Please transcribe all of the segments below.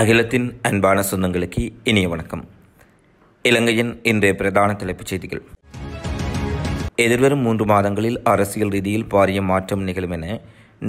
அகிலத்தின் அன்பான சொந்தங்களுக்கு இனிய வணக்கம் இலங்கையின் இன்றைய பிரதான தலைப்புச் செய்திகள் எதிர்வரும் மூன்று மாதங்களில் அரசியல் ரீதியில் பாரிய மாற்றம் நிகழும் என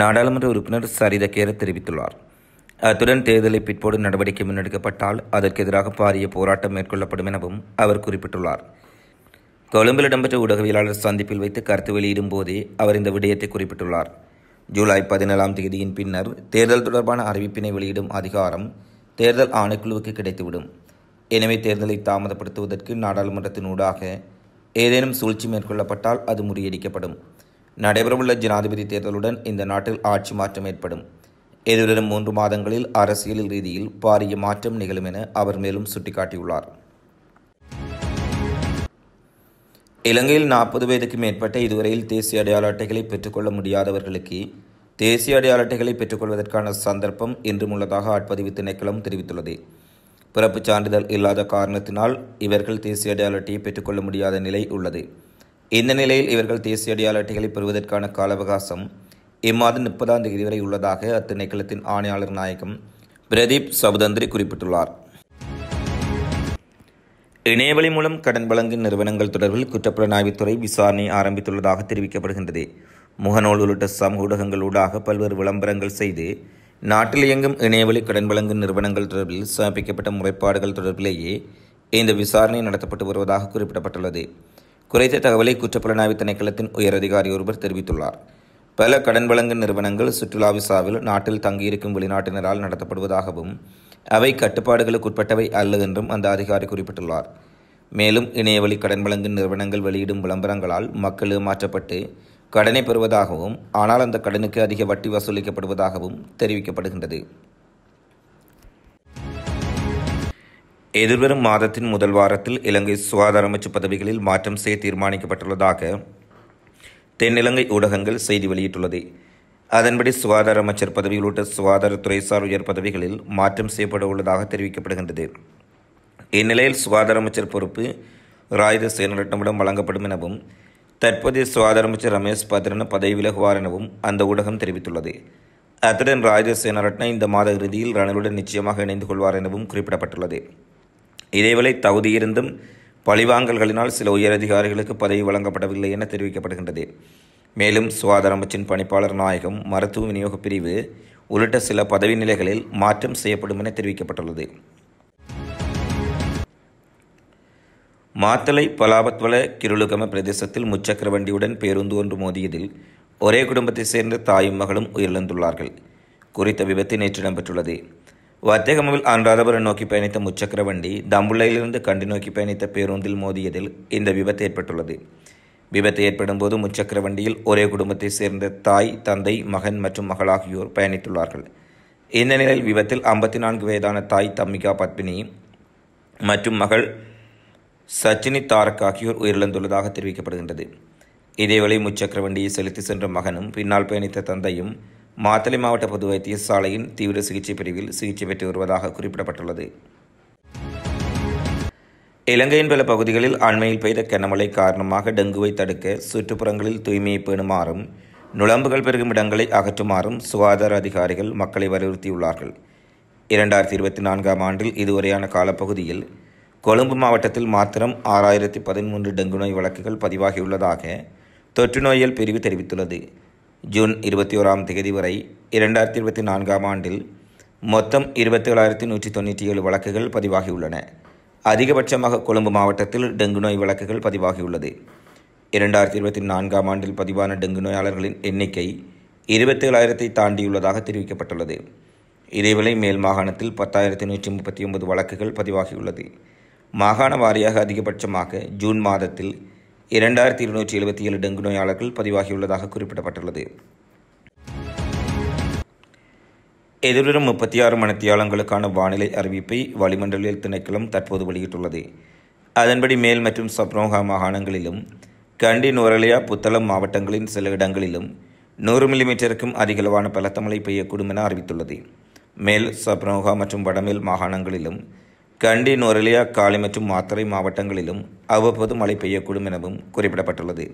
நாடாளுமன்ற உறுப்பினர் சரித கேர தெரிவித்துள்ளார் அத்துடன் தேர்தலை பிற்போடு நடவடிக்கை முன்னெடுக்கப்பட்டால் அதற்கு எதிராக பாரிய போராட்டம் மேற்கொள்ளப்படும் எனவும் அவர் குறிப்பிட்டுள்ளார் கொழும்பில் இடம்பெற்ற ஊடகவியலாளர் சந்திப்பில் வைத்து கருத்து வெளியிடும் போதே அவர் இந்த விடயத்தை குறிப்பிட்டுள்ளார் ஜூலை பதினேழாம் தேதியின் பின்னர் தேர்தல் தொடர்பான அறிவிப்பினை வெளியிடும் அதிகாரம் தேர்தல் ஆணைக்குழுவுக்கு கிடைத்துவிடும் எனவே தேர்தலை தாமதப்படுத்துவதற்கு நாடாளுமன்றத்தினூடாக ஏதேனும் சூழ்ச்சி மேற்கொள்ளப்பட்டால் அது முறியடிக்கப்படும் நடைபெறவுள்ள ஜனாதிபதி தேர்தலுடன் இந்த நாட்டில் ஆட்சி மாற்றம் ஏற்படும் எதிர்வரும் மூன்று மாதங்களில் அரசியல் ரீதியில் பாரிய மாற்றம் நிகழும் என அவர் மேலும் சுட்டிக்காட்டியுள்ளார் இலங்கையில் நாற்பது வயதுக்கு மேற்பட்ட இதுவரையில் தேசிய அடையாள அட்டைகளை பெற்றுக்கொள்ள முடியாதவர்களுக்கு தேசிய அடையாள அட்டைகளை பெற்றுக்கொள்வதற்கான சந்தர்ப்பம் இன்றும் உள்ளதாக ஆட்பதிவு திணைக்களம் தெரிவித்துள்ளது பிறப்புச் சான்றிதழ் இல்லாத காரணத்தினால் இவர்கள் தேசிய அடையாள அட்டையை பெற்றுக்கொள்ள முடியாத நிலை உள்ளது இந்த நிலையில் இவர்கள் தேசிய அடையாள அட்டைகளை பெறுவதற்கான கால அவகாசம் இம்மாதம் முப்பதாம் தேதி வரை உள்ளதாக அத்திணைக்களத்தின் ஆணையாளர் நாயகம் பிரதீப் சவுதந்திரி குறிப்பிட்டுள்ளார் இணையவழி மூலம் கடன் வழங்கும் நிறுவனங்கள் தொடர்பில் குற்றப்புலனாய்வுத்துறை விசாரணை ஆரம்பித்துள்ளதாக தெரிவிக்கப்படுகின்றது முகநூல் உள்ளிட்ட சமூக ஊடகங்கள் ஊடாக பல்வேறு விளம்பரங்கள் செய்து நாட்டில் இயங்கும் இணையவழி கடன் வழங்கும் நிறுவனங்கள் தொடர்பில் சமர்ப்பிக்கப்பட்ட முறைப்பாடுகள் தொடர்பிலேயே இந்த விசாரணை நடத்தப்பட்டு வருவதாக குறிப்பிடப்பட்டுள்ளது குறைத்த தகவலை குற்றப்புலனாய்வு திணைக்களத்தின் உயரதிகாரி ஒருவர் தெரிவித்துள்ளார் பல கடன் வழங்கும் நிறுவனங்கள் சுற்றுலா விசாவில் நாட்டில் தங்கியிருக்கும் வெளிநாட்டினரால் நடத்தப்படுவதாகவும் அவை கட்டுப்பாடுகளுக்கு உட்பட்டவை அல்ல என்றும் அந்த அதிகாரி குறிப்பிட்டுள்ளார் மேலும் இணையவழி கடன் வழங்கும் நிறுவனங்கள் வெளியிடும் விளம்பரங்களால் மக்கள் ஏமாற்றப்பட்டு கடனை பெறுவதாகவும் ஆனால் அந்த கடனுக்கு அதிக வட்டி வசூலிக்கப்படுவதாகவும் தெரிவிக்கப்படுகின்றது எதிர்வரும் மாதத்தின் முதல் வாரத்தில் இலங்கை சுகாதார அமைச்சு பதவிகளில் மாற்றம் செய்ய தீர்மானிக்கப்பட்டுள்ளதாக தென்னிலங்கை ஊடகங்கள் செய்தி வெளியிட்டுள்ளது அதன்படி சுகாதார அமைச்சர் பதவி உள்ளிட்ட சார் உயர் பதவிகளில் மாற்றம் செய்யப்பட உள்ளதாக தெரிவிக்கப்படுகின்றது இந்நிலையில் சுகாதார அமைச்சர் பொறுப்பு ராயுத செயலரிடமிடம் வழங்கப்படும் எனவும் தற்போதைய சுகாதார அமைச்சர் ரமேஷ் பத்ரன் பதவி விலகுவார் எனவும் அந்த ஊடகம் தெரிவித்துள்ளது அத்துடன் ராயுத சேனரட்னா இந்த மாத இறுதியில் ரணலுடன் நிச்சயமாக இணைந்து கொள்வார் எனவும் குறிப்பிடப்பட்டுள்ளது இதேவேளை தகுதியிருந்தும் பழிவாங்கல்களினால் சில உயரதிகாரிகளுக்கு பதவி வழங்கப்படவில்லை என தெரிவிக்கப்படுகின்றது மேலும் சுகாதார அமைச்சின் பணிப்பாளர் நாயகம் மருத்துவ விநியோக பிரிவு உள்ளிட்ட சில பதவி நிலைகளில் மாற்றம் செய்யப்படும் என தெரிவிக்கப்பட்டுள்ளது மாத்தலை பலாபத்வல கிருளுகம பிரதேசத்தில் முச்சக்கர வண்டியுடன் பேருந்து ஒன்று மோதியதில் ஒரே குடும்பத்தைச் சேர்ந்த தாயும் மகளும் உயிரிழந்துள்ளார்கள் குறித்த விபத்து நேற்று இடம்பெற்றுள்ளது வர்த்தகமில் அன்றாதபுரம் நோக்கி பயணித்த முச்சக்கர வண்டி தம்புள்ளையிலிருந்து கண்டி நோக்கி பயணித்த பேருந்தில் மோதியதில் இந்த விபத்து ஏற்பட்டுள்ளது விபத்து ஏற்படும் போது முச்சக்கர வண்டியில் ஒரே குடும்பத்தைச் சேர்ந்த தாய் தந்தை மகன் மற்றும் மகள் ஆகியோர் பயணித்துள்ளார்கள் இந்த நிலையில் விபத்தில் ஐம்பத்தி நான்கு வயதான தாய் தம்மிகா பத்மினி மற்றும் மகள் சச்சினி தாரக் ஆகியோர் உயிரிழந்துள்ளதாக தெரிவிக்கப்படுகின்றது இதேவேளை முச்சக்கர வண்டியை செலுத்தி சென்ற மகனும் பின்னால் பயணித்த தந்தையும் மாத்தளை மாவட்ட பொது வைத்தியசாலையின் தீவிர சிகிச்சை பிரிவில் சிகிச்சை பெற்று வருவதாக குறிப்பிடப்பட்டுள்ளது இலங்கையின் பல பகுதிகளில் அண்மையில் பெய்த கனமழை காரணமாக டெங்குவை தடுக்க சுற்றுப்புறங்களில் தூய்மையை பேணுமாறும் நுழம்புகள் பெருகும் இடங்களை அகற்றுமாறும் சுகாதார அதிகாரிகள் மக்களை வலியுறுத்தியுள்ளார்கள் இரண்டாயிரத்தி இருபத்தி நான்காம் ஆண்டில் இதுவரையான காலப்பகுதியில் கொழும்பு மாவட்டத்தில் மாத்திரம் ஆறாயிரத்தி பதிமூன்று டெங்கு நோய் வழக்குகள் பதிவாகியுள்ளதாக தொற்று நோயல் பிரிவு தெரிவித்துள்ளது ஜூன் இருபத்தி ஓராம் தேதி வரை இரண்டாயிரத்தி இருபத்தி நான்காம் ஆண்டில் மொத்தம் இருபத்தி ஏழாயிரத்தி நூற்றி தொண்ணூற்றி ஏழு வழக்குகள் பதிவாகியுள்ளன அதிகபட்சமாக கொழும்பு மாவட்டத்தில் டெங்கு நோய் வழக்குகள் பதிவாகியுள்ளது இரண்டாயிரத்தி இருபத்தி நான்காம் ஆண்டில் பதிவான டெங்கு நோயாளர்களின் எண்ணிக்கை ஏழாயிரத்தை தாண்டியுள்ளதாக தெரிவிக்கப்பட்டுள்ளது இதேவேளை மேல் மாகாணத்தில் பத்தாயிரத்தி நூற்றி முப்பத்தி ஒன்பது வழக்குகள் பதிவாகியுள்ளது மாகாண வாரியாக அதிகபட்சமாக ஜூன் மாதத்தில் இரண்டாயிரத்தி இருநூற்றி எழுபத்தி ஏழு டெங்கு நோயாளர்கள் பதிவாகியுள்ளதாக குறிப்பிடப்பட்டுள்ளது எதிர்வரும் முப்பத்தி ஆறு மணித்தியாலங்களுக்கான வானிலை அறிவிப்பை வளிமண்டலில் திணைக்களம் தற்போது வெளியிட்டுள்ளது அதன்படி மேல் மற்றும் சப்ரோகா மாகாணங்களிலும் கண்டி நோரலியா புத்தளம் மாவட்டங்களின் சில இடங்களிலும் நூறு மில்லிமீட்டருக்கும் அதிகளவான பலத்த மழை பெய்யக்கூடும் என அறிவித்துள்ளது மேல் சப்ரோகா மற்றும் வடமேல் மாகாணங்களிலும் கண்டி நொரலியா காலி மற்றும் மாத்தளை மாவட்டங்களிலும் அவ்வப்போது மழை பெய்யக்கூடும் எனவும் குறிப்பிடப்பட்டுள்ளது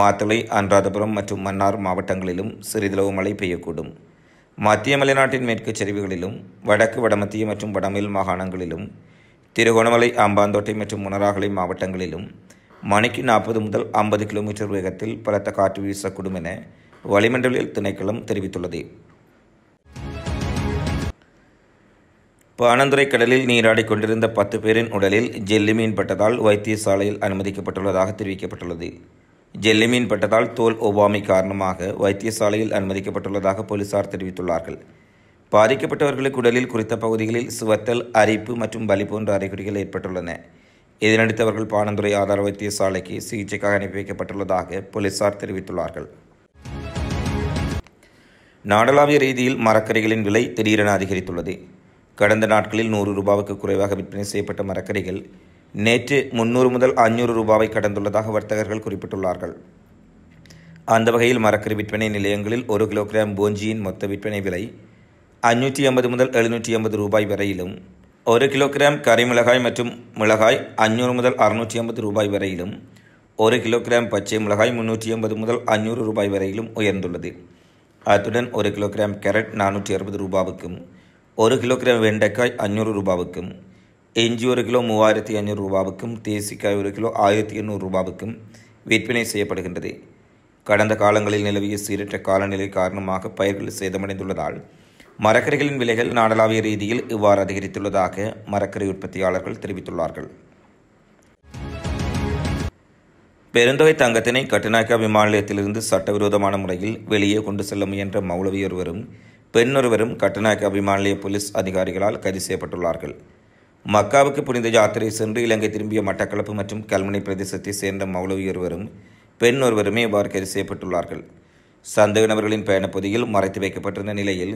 மாத்தளை அன்றாதபுரம் மற்றும் மன்னார் மாவட்டங்களிலும் சிறிதளவு மழை பெய்யக்கூடும் மத்திய மலைநாட்டின் மேற்கு செறிவுகளிலும் வடக்கு வடமத்திய மற்றும் வடமேல் மாகாணங்களிலும் திருகோணமலை அம்பாந்தோட்டை மற்றும் முனராகலை மாவட்டங்களிலும் மணிக்கு நாற்பது முதல் ஐம்பது கிலோமீட்டர் வேகத்தில் பலத்த காற்று வீசக்கூடும் என வளிமண்டலில் திணைக்களம் தெரிவித்துள்ளது பானந்துரை கடலில் நீராடி கொண்டிருந்த பத்து பேரின் உடலில் ஜெல்லி மீன் பட்டதால் வைத்தியசாலையில் அனுமதிக்கப்பட்டுள்ளதாக தெரிவிக்கப்பட்டுள்ளது ஜெல்லி மீன் பட்டதால் தோல் ஒவ்வாமை காரணமாக வைத்தியசாலையில் அனுமதிக்கப்பட்டுள்ளதாக போலீசார் தெரிவித்துள்ளார்கள் பாதிக்கப்பட்டவர்களுக்கு உடலில் குறித்த பகுதிகளில் சுவத்தல் அரிப்பு மற்றும் பலி போன்ற அறிகுறிகள் ஏற்பட்டுள்ளன இதனடுத்து அவர்கள் ஆதார வைத்தியசாலைக்கு சிகிச்சைக்காக அனுப்பி வைக்கப்பட்டுள்ளதாக போலீசார் தெரிவித்துள்ளார்கள் நாடளாவிய ரீதியில் மரக்கறிகளின் விலை திடீரென அதிகரித்துள்ளது கடந்த நாட்களில் நூறு ரூபாவுக்கு குறைவாக விற்பனை செய்யப்பட்ட மரக்கறிகள் நேற்று முன்னூறு முதல் ஐநூறு ரூபாவை கடந்துள்ளதாக வர்த்தகர்கள் குறிப்பிட்டுள்ளார்கள் அந்த வகையில் மரக்கறி விற்பனை நிலையங்களில் ஒரு கிலோகிராம் போஞ்சியின் மொத்த விற்பனை விலை ஐநூற்றி ஐம்பது முதல் எழுநூற்றி ஐம்பது ரூபாய் வரையிலும் ஒரு கிலோகிராம் கறிமிளகாய் மற்றும் மிளகாய் அஞ்சூறு முதல் அறுநூற்றி ஐம்பது ரூபாய் வரையிலும் ஒரு கிலோகிராம் பச்சை மிளகாய் முன்னூற்றி ஐம்பது முதல் அஞ்சூறு ரூபாய் வரையிலும் உயர்ந்துள்ளது அத்துடன் ஒரு கிலோகிராம் கேரட் நானூற்றி அறுபது ரூபாவுக்கும் ஒரு கிலோ கிராம் അഞ്ഞൂറ് രൂപ ரூபாவுக்கும் ഇഞ്ചി ஒரு கிலோ மூவாயிரத்தி அஞ்சூறு ரூபாவுக்கும் தேசிக்காய் ஒரு கிலோ ஆயிரத்தி எண்ணூறு ரூபாவுக்கும் விற்பனை செய்யப்படுகின்றது கடந்த காலங்களில் நிலவிய சீரற்ற காலநிலை காரணமாக பயிர்கள் சேதமடைந்துள்ளதால் மரக்கறிகளின் விலைகள் நாடளாவிய ரீதியில் இவ்வாறு அதிகரித்துள்ளதாக மரக்கறி உற்பத்தியாளர்கள் தெரிவித்துள்ளார்கள் பெருந்தொகை தங்கத்தினை கட்டுநாயக்கா விமான நிலையத்திலிருந்து சட்டவிரோதமான முறையில் வெளியே கொண்டு செல்ல முயன்ற மௌலவி ஒருவரும் பெண்ணொருவரும் கட்டநாயக்க அபிமானிய போலீஸ் அதிகாரிகளால் கைது செய்யப்பட்டுள்ளார்கள் மக்காவுக்கு புனித யாத்திரை சென்று இலங்கை திரும்பிய மட்டக்களப்பு மற்றும் கல்முனை பிரதேசத்தை சேர்ந்த மௌலவி ஒருவரும் பெண் ஒருவருமே இவ்வாறு கைது செய்யப்பட்டுள்ளார்கள் சந்தேக நபர்களின் பயணப்பகுதியில் மறைத்து வைக்கப்பட்டிருந்த நிலையில்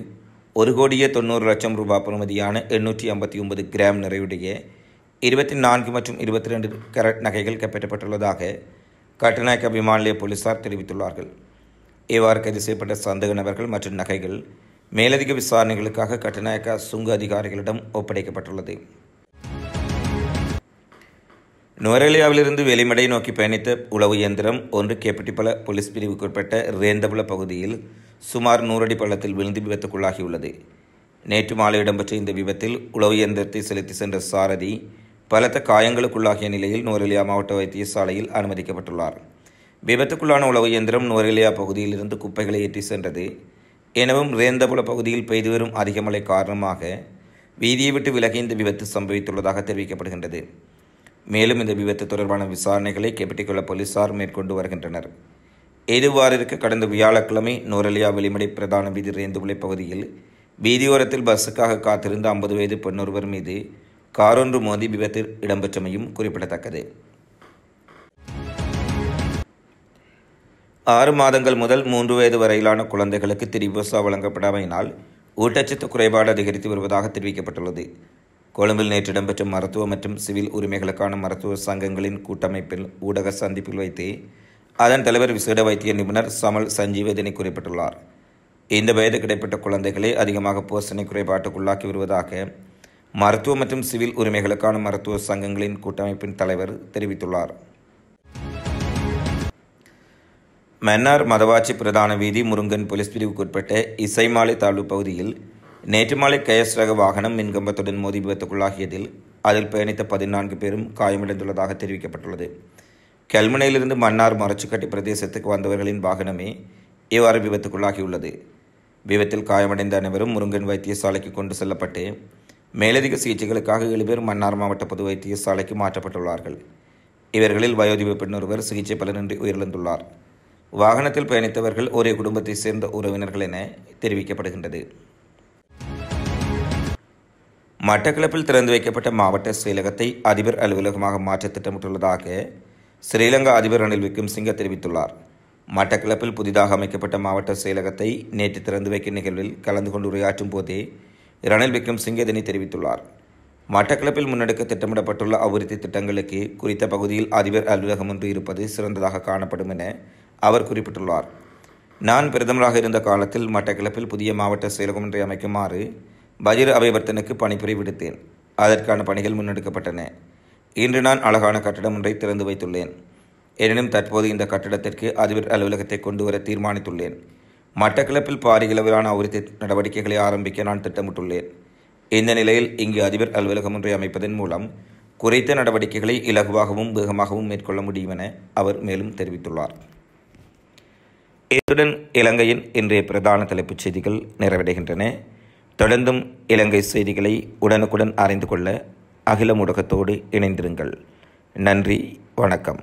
ஒரு கோடியே தொண்ணூறு லட்சம் ரூபாய் பணமதியான எண்ணூற்றி ஐம்பத்தி ஒன்பது கிராம் நிறையுடைய இருபத்தி நான்கு மற்றும் இருபத்தி ரெண்டு கரட் நகைகள் கைப்பற்றப்பட்டுள்ளதாக கட்டநாயக்க விமானிய போலீசார் தெரிவித்துள்ளார்கள் இவ்வாறு கைது செய்யப்பட்ட சந்தேக நபர்கள் மற்றும் நகைகள் மேலதிக விசாரணைகளுக்காக கட்டுநாயக்க சுங்க அதிகாரிகளிடம் ஒப்படைக்கப்பட்டுள்ளது நுவரேலியாவிலிருந்து வெளிமடை நோக்கி பயணித்த உளவு இயந்திரம் ஒன்று கேப்பட்டிப்பல போலீஸ் பிரிவுக்குட்பட்ட ரேந்தபுல பகுதியில் சுமார் நூறடி பள்ளத்தில் விழுந்து விபத்துக்குள்ளாகியுள்ளது நேற்று மாலை இடம்பெற்ற இந்த விபத்தில் உளவு இயந்திரத்தை செலுத்தி சென்ற சாரதி பலத்த காயங்களுக்குள்ளாகிய நிலையில் நுவரேலியா மாவட்ட வைத்தியசாலையில் அனுமதிக்கப்பட்டுள்ளார் விபத்துக்குள்ளான உளவு இயந்திரம் நுவரேலியா பகுதியிலிருந்து குப்பைகளை ஏற்றி சென்றது எனவும் ரேந்தபுல பகுதியில் பெய்து வரும் அதிக மழை காரணமாக வீதியை விட்டு விலகி இந்த விபத்து சம்பவித்துள்ளதாக தெரிவிக்கப்படுகின்றது மேலும் இந்த விபத்து தொடர்பான விசாரணைகளை கேப்பிட்டிக்குள்ள போலீசார் மேற்கொண்டு வருகின்றனர் எதுவாறு கடந்த வியாழக்கிழமை நோரலியா வெளிமடை பிரதான வீதி ரேந்துபுலை பகுதியில் வீதியோரத்தில் பஸ்ஸுக்காக காத்திருந்த ஐம்பது வயது பெண்ணொருவர் மீது காரொன்று மோதி விபத்தில் இடம்பெற்றமையும் குறிப்பிடத்தக்கது ஆறு மாதங்கள் முதல் மூன்று வயது வரையிலான குழந்தைகளுக்கு திரிபோசா வழங்கப்படாமையினால் ஊட்டச்சத்து குறைபாடு அதிகரித்து வருவதாக தெரிவிக்கப்பட்டுள்ளது கொழும்பில் நேற்று இடம்பெற்ற மருத்துவ மற்றும் சிவில் உரிமைகளுக்கான மருத்துவ சங்கங்களின் கூட்டமைப்பில் ஊடக சந்திப்பில் வைத்து அதன் தலைவர் விசேட வைத்திய நிபுணர் சமல் சஞ்சீவ் குறிப்பிட்டுள்ளார் இந்த வயது கிடைப்பட்ட குழந்தைகளை அதிகமாக போஷணை குறைபாட்டுக்குள்ளாக்கி வருவதாக மருத்துவ மற்றும் சிவில் உரிமைகளுக்கான மருத்துவ சங்கங்களின் கூட்டமைப்பின் தலைவர் தெரிவித்துள்ளார் மன்னார் மதவாச்சி பிரதான வீதி முருங்கன் போலீஸ் பிரிவுக்குட்பட்ட இசைமாலை தாழ்வு பகுதியில் நேற்று மாலை கயஸ் ரக வாகனம் மின்கம்பத்துடன் மோதி விபத்துக்குள்ளாகியதில் அதில் பயணித்த பதினான்கு பேரும் காயமடைந்துள்ளதாக தெரிவிக்கப்பட்டுள்ளது கல்முனையிலிருந்து மன்னார் மரச்சுக்கட்டி பிரதேசத்துக்கு வந்தவர்களின் வாகனமே இவ்வாறு விபத்துக்குள்ளாகியுள்ளது விபத்தில் காயமடைந்த அனைவரும் முருங்கன் வைத்தியசாலைக்கு கொண்டு செல்லப்பட்டு மேலதிக சிகிச்சைகளுக்காக ஏழு பேர் மன்னார் மாவட்ட பொது வைத்தியசாலைக்கு மாற்றப்பட்டுள்ளார்கள் இவர்களில் வயோதிப பெண் ஒருவர் சிகிச்சை பலனின்றி உயிரிழந்துள்ளார் வாகனத்தில் பயணித்தவர்கள் ஒரே குடும்பத்தைச் சேர்ந்த உறவினர்கள் என தெரிவிக்கப்படுகின்றது மட்டக்களப்பில் திறந்து வைக்கப்பட்ட மாவட்ட செயலகத்தை அதிபர் அலுவலகமாக மாற்ற திட்டமிட்டுள்ளதாக ஸ்ரீலங்கா அதிபர் ரணில் விக்ரம்சிங்க தெரிவித்துள்ளார் மட்டக்களப்பில் புதிதாக அமைக்கப்பட்ட மாவட்ட செயலகத்தை நேற்று திறந்து வைக்கும் நிகழ்வில் கலந்து கொண்டு உரையாற்றும் போதே ரணில் விக்ரம்சிங்க இதனை தெரிவித்துள்ளார் மட்டக்களப்பில் முன்னெடுக்க திட்டமிடப்பட்டுள்ள அபிவிருத்தி திட்டங்களுக்கு குறித்த பகுதியில் அதிபர் அலுவலகம் ஒன்று இருப்பது சிறந்ததாக காணப்படும் என அவர் குறிப்பிட்டுள்ளார் நான் பிரதமராக இருந்த காலத்தில் மட்டக்கிழப்பில் புதிய மாவட்ட செயலகம் ஒன்றை அமைக்குமாறு பஜிர அபிவர்த்தனுக்கு பணிபுரி விடுத்தேன் அதற்கான பணிகள் முன்னெடுக்கப்பட்டன இன்று நான் அழகான கட்டடம் ஒன்றை திறந்து வைத்துள்ளேன் எனினும் தற்போது இந்த கட்டடத்திற்கு அதிபர் அலுவலகத்தை கொண்டு வர தீர்மானித்துள்ளேன் மட்டக்கிழப்பில் பாரிகளவிலான அபிவிருத்தி நடவடிக்கைகளை ஆரம்பிக்க நான் திட்டமிட்டுள்ளேன் இந்த நிலையில் இங்கு அதிபர் அலுவலகம் ஒன்றை அமைப்பதன் மூலம் குறைத்த நடவடிக்கைகளை இலகுவாகவும் வேகமாகவும் மேற்கொள்ள முடியும் என அவர் மேலும் தெரிவித்துள்ளார் இத்துடன் இலங்கையின் இன்றைய பிரதான தலைப்புச் செய்திகள் நிறைவடைகின்றன தொடர்ந்தும் இலங்கை செய்திகளை உடனுக்குடன் அறிந்து கொள்ள அகில ஊடகத்தோடு இணைந்திருங்கள் நன்றி வணக்கம்